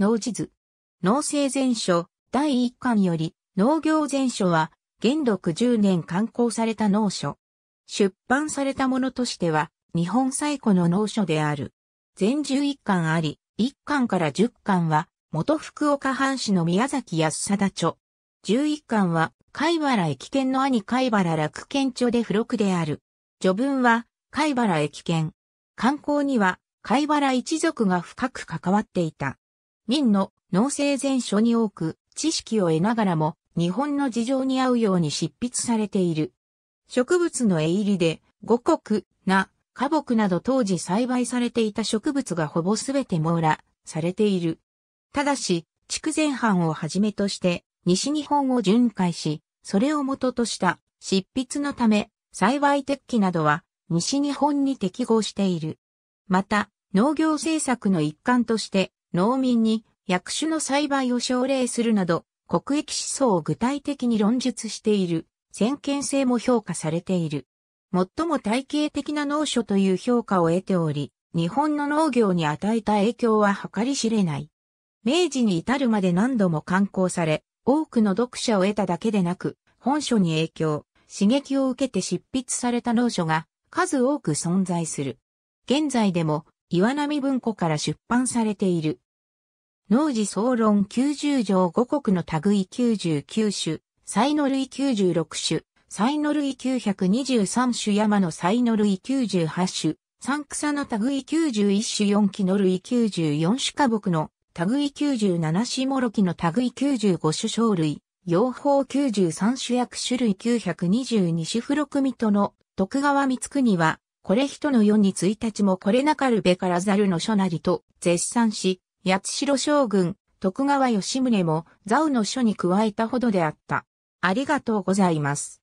農地図。農政全書第一巻より農業全書は元禄10年刊行された農書。出版されたものとしては日本最古の農書である。全11巻あり、1巻から10巻は元福岡藩士の宮崎安貞著。11巻は貝原駅県の兄貝原楽県著で付録である。序文は貝原駅県。観光には貝原一族が深く関わっていた。明の農政全書に多く知識を得ながらも日本の事情に合うように執筆されている。植物の絵入りで五穀、な、花木など当時栽培されていた植物がほぼすべて網羅されている。ただし、筑前藩をはじめとして西日本を巡回し、それをととした執筆のため栽培鉄器などは西日本に適合している。また、農業政策の一環として農民に薬種の栽培を奨励するなど、国益思想を具体的に論述している、先見性も評価されている。最も体系的な農書という評価を得ており、日本の農業に与えた影響は計り知れない。明治に至るまで何度も刊行され、多くの読者を得ただけでなく、本書に影響、刺激を受けて執筆された農書が数多く存在する。現在でも岩波文庫から出版されている。農事総論90条五国の類99種、才能類96種、才能類923種山の才能類98種、三草の類91種四木の類94種花木の類97種もろきの類95種小類、養蜂93種薬種類922種付録水戸の徳川光国は、これ人の世に一日もこれなかるべからざるの書なりと絶賛し、八代将軍、徳川吉宗も、ザウの書に加えたほどであった。ありがとうございます。